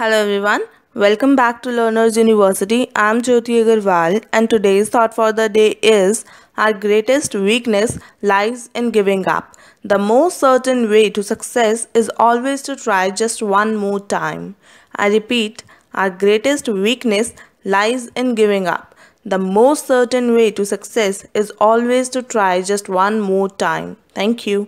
Hello everyone, welcome back to Learners University. I'm Jyoti Agarwal and today's thought for the day is Our greatest weakness lies in giving up. The most certain way to success is always to try just one more time. I repeat, our greatest weakness lies in giving up. The most certain way to success is always to try just one more time. Thank you.